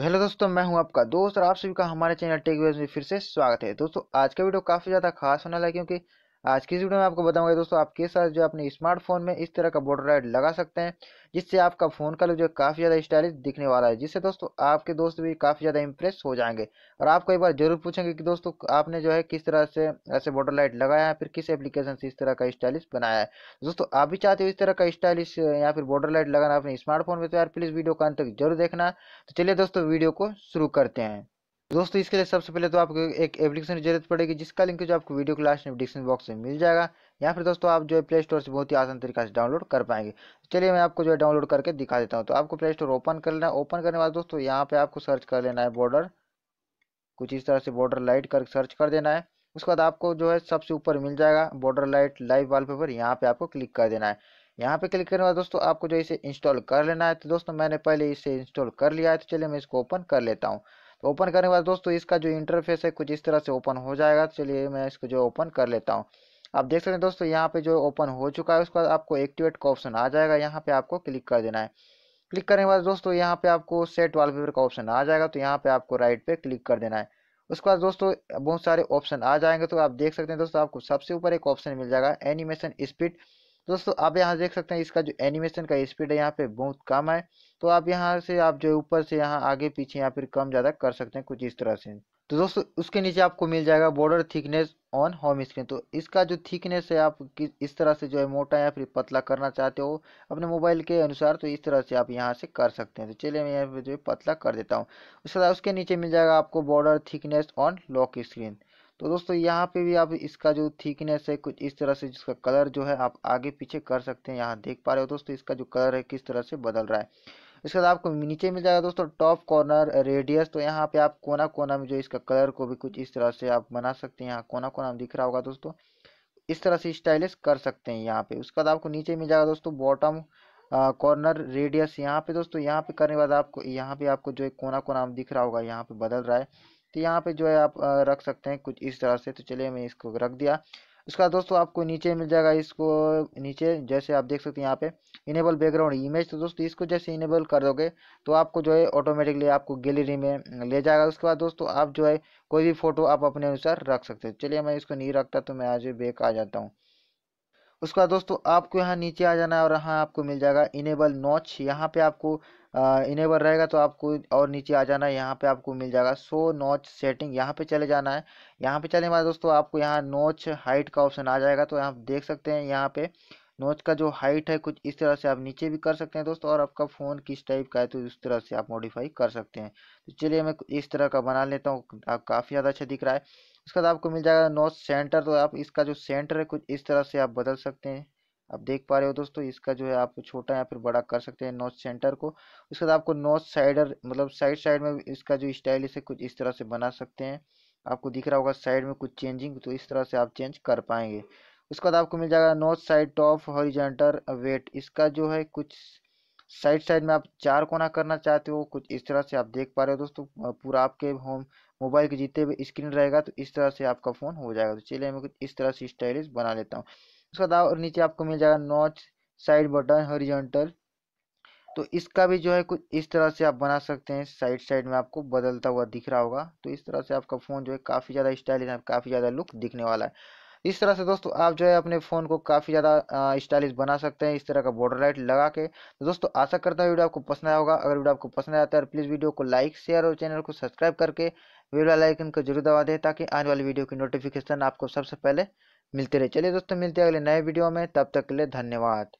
तो हेलो दोस्तों मैं हूं आपका दोस्त और आप सभी का हमारे चैनल टेक वेज में फिर से स्वागत है दोस्तों आज का वीडियो काफ़ी ज़्यादा खास होने लगा क्योंकि आज की इस वीडियो में आपको बताऊंगा दोस्तों आप किस साथ जो अपने स्मार्टफोन में इस तरह का बॉर्डर आइट लगा सकते हैं जिससे आपका फ़ोन का लुक जो काफ़ी ज़्यादा स्टाइलिश दिखने वाला है जिससे दोस्तों आपके दोस्त भी काफ़ी ज़्यादा इंप्रेस हो जाएंगे और आपको एक बार जरूर पूछेंगे कि दोस्तों आपने जो है किस तरह से ऐसे बॉर्डर लाइट लगाया है फिर किस एप्लीकेशन से इस तरह का स्टाइलिश बनाया है दोस्तों आप भी चाहते हो इस तरह का स्टाइलिश या फिर बॉर्डर लाइट लगाना अपने स्मार्टफोन में तो यार प्लीज़ वीडियो का अंत तक जरूर देखना तो चलिए दोस्तों वीडियो को शुरू करते हैं दोस्तों इसके लिए सबसे पहले तो आपको एक एप्लीकेशन की जरूरत पड़ेगी जिसका लिंक जो आपको वीडियो क्लास लास्ट में डिस्क्रिप्शन बॉक्स में मिल जाएगा या फिर दोस्तों आप जो है प्ले स्टोर से बहुत ही आसान तरीका से डाउनलोड कर पाएंगे चलिए मैं आपको जो है डाउनलोड करके दिखा देता हूँ तो आपको प्ले स्टोर ओपन कर लेना है ओपन करने बाद दोस्तों यहाँ पे आपको सर्च कर लेना है बॉर्डर कुछ इस तरह से बॉर्डर लाइट कर सर्च कर देना है उसके बाद आपको जो है सबसे ऊपर मिल जाएगा बॉर्डर लाइट लाइव पेपर यहाँ पे आपको क्लिक कर देना है यहाँ पे क्लिक करने के बाद दोस्तों आपको जो इसे इंस्टॉल कर लेना है तो दोस्तों मैंने पहले इसे इंस्टॉल कर लिया है तो चलिए मैं इसको ओपन कर लेता हूँ ओपन करने के बाद दोस्तों इसका जो इंटरफेस है कुछ इस तरह से ओपन हो जाएगा चलिए मैं इसको जो ओपन कर लेता हूँ आप देख सकते हैं दोस्तों यहाँ पे जो ओपन हो चुका है उसके बाद आपको एक्टिवेट का ऑप्शन आ जाएगा यहाँ पे आपको क्लिक कर देना है क्लिक करने के बाद दोस्तों यहाँ पे आपको सेट वॉलपेपर का ऑप्शन आ जाएगा तो यहाँ पे आपको राइट पे क्लिक कर देना है उसके बाद दोस्तों बहुत सारे ऑप्शन आ जाएंगे तो आप देख सकते हैं दोस्तों आपको सबसे ऊपर एक ऑप्शन मिल जाएगा एनिमेशन स्पीड दोस्तों आप यहाँ देख सकते हैं इसका जो एनिमेशन का स्पीड है यहाँ पे बहुत कम है तो आप यहाँ से आप जो ऊपर से यहाँ आगे पीछे या फिर कम ज़्यादा कर सकते हैं कुछ इस तरह से तो दोस्तों उसके नीचे आपको मिल जाएगा border thickness on home screen तो इसका जो थिकनेस है आप इस तरह से जो है मोटा या फिर पतला करना चाहते हो अपने मोबाइल के अनुसार तो इस तरह से आप यहाँ से कर सकते हैं तो चलिए मैं यहाँ पर जो है पतला कर देता हूँ उसके बाद उसके नीचे मिल जाएगा आपको border thickness on lock screen तो दोस्तों यहाँ पे भी आप इसका जो थिकनेस है कुछ इस तरह से जिसका कलर जो है आप आगे पीछे कर सकते हैं यहाँ देख पा रहे हो दोस्तों इसका जो कलर है किस तरह से बदल रहा है इसके बाद आपको नीचे मिल जाएगा दोस्तों टॉप कॉर्नर रेडियस तो यहाँ पे आप कोना कोना में जो इसका कलर को भी कुछ इस तरह से आप बना सकते हैं यहाँ कोना कोना में दिख रहा होगा दोस्तों इस तरह से स्टाइलिश कर सकते हैं यहाँ पे उसके बाद आपको नीचे मिल जाएगा दोस्तों बॉटम कॉर्नर रेडियस यहाँ पे दोस्तों यहाँ पे करने के बाद आपको यहाँ पे आपको जो एक कोना कोना दिख रहा होगा यहाँ पे बदल रहा है तो यहाँ पे जो है आप रख सकते हैं कुछ इस तरह से तो चलिए मैं इसको रख दिया उसका दोस्तों आपको नीचे मिल जाएगा इसको नीचे जैसे आप देख सकते हैं यहाँ पे इनेबल बैकग्राउंड इमेज तो दोस्तों इसको जैसे इनेबल कर दोगे तो आपको जो है ऑटोमेटिकली आपको गैलरी में ले जाएगा उसके बाद दोस्तों आप जो है कोई भी फोटो आप अपने अनुसार रख सकते हो चलिए मैं इसको नहीं रखता तो मैं आज बैक आ जाता हूँ उसके बाद दोस्तों आपको यहाँ नीचे आ जाना है और यहाँ आपको मिल जाएगा इनेबल नॉच यहाँ पे आपको इनेबल रहेगा तो आपको और नीचे आ जाना है यहाँ पे आपको मिल जाएगा सो नॉच सेटिंग यहाँ पे चले जाना है यहाँ पे चले बाद दोस्तों आपको यहाँ नॉच हाइट का ऑप्शन आ जाएगा तो यहाँ देख सकते हैं यहाँ पे नोच का जो हाइट है कुछ इस तरह से आप नीचे भी कर सकते हैं दोस्तों और आपका फ़ोन किस टाइप का है तो उस तरह से आप मॉडिफाई कर सकते हैं तो चलिए मैं इस तरह का बना लेता हूँ काफ़ी ज़्यादा अच्छा दिख रहा है उसके बाद आपको मिल जाएगा नॉर्थ सेंटर तो आप इसका जो सेंटर है कुछ इस तरह से आप बदल सकते हैं आप देख पा रहे हो दोस्तों इसका जो है आप छोटा या फिर बड़ा कर सकते हैं नॉर्थ सेंटर को उसके बाद आपको नॉर्थ साइडर मतलब साइड साइड में इसका जो स्टाइल इसे कुछ इस तरह से बना सकते हैं आपको दिख रहा होगा साइड में कुछ चेंजिंग तो इस तरह से आप चेंज कर पाएंगे उसके बाद आपको मिल जाएगा north side top horizontal weight इसका जो है कुछ साइड साइड में आप चार कोना करना चाहते हो कुछ इस तरह से आप देख पा रहे हो दोस्तों पूरा आपके होम मोबाइल के जितने भी स्क्रीन रहेगा तो इस तरह से आपका फ़ोन हो जाएगा तो चलिए मैं कुछ इस तरह से स्टाइलिश बना लेता हूँ उसके बाद और नीचे आपको मिल जाएगा नॉच साइड बटन हॉरिजॉन्टल तो इसका भी जो है कुछ इस तरह से आप बना सकते हैं साइड साइड में आपको बदलता हुआ दिख रहा होगा तो इस तरह से आपका फ़ोन जो है काफ़ी ज़्यादा स्टाइलिश काफ़ी ज़्यादा लुक दिखने वाला है इस तरह से दोस्तों आप जो है अपने फ़ोन को काफ़ी ज़्यादा स्टाइलिश बना सकते हैं इस तरह का बॉर्डर लाइट लगा के तो दोस्तों आशा करता हूँ वीडियो आपको पसंद आया होगा अगर वीडियो आपको पसंद आता है प्लीज़ वीडियो को लाइक शेयर और चैनल को सब्सक्राइब करके वीडियो लाइकन को जरूर दबा दें ताकि आने वाली वीडियो की नोटिफिकेशन आपको सबसे पहले मिलते रहे चलिए दोस्तों मिलते हैं अगले नए वीडियो में तब तक के लिए धन्यवाद